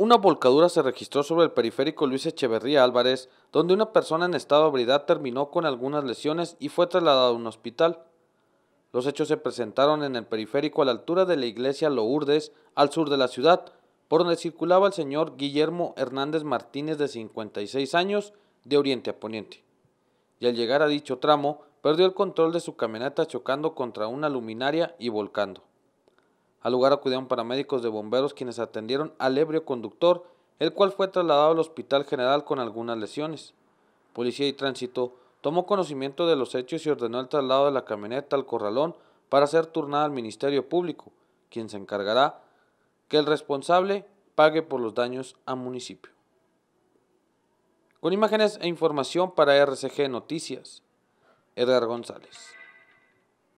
Una volcadura se registró sobre el periférico Luis Echeverría Álvarez, donde una persona en estado de ebriedad terminó con algunas lesiones y fue trasladada a un hospital. Los hechos se presentaron en el periférico a la altura de la iglesia Lourdes, al sur de la ciudad, por donde circulaba el señor Guillermo Hernández Martínez de 56 años, de oriente a poniente. Y al llegar a dicho tramo, perdió el control de su camioneta chocando contra una luminaria y volcando. Al lugar acudieron paramédicos de bomberos quienes atendieron al ebrio conductor, el cual fue trasladado al Hospital General con algunas lesiones. Policía y Tránsito tomó conocimiento de los hechos y ordenó el traslado de la camioneta al corralón para ser turnada al Ministerio Público, quien se encargará que el responsable pague por los daños a municipio. Con imágenes e información para RCG Noticias, Edgar González.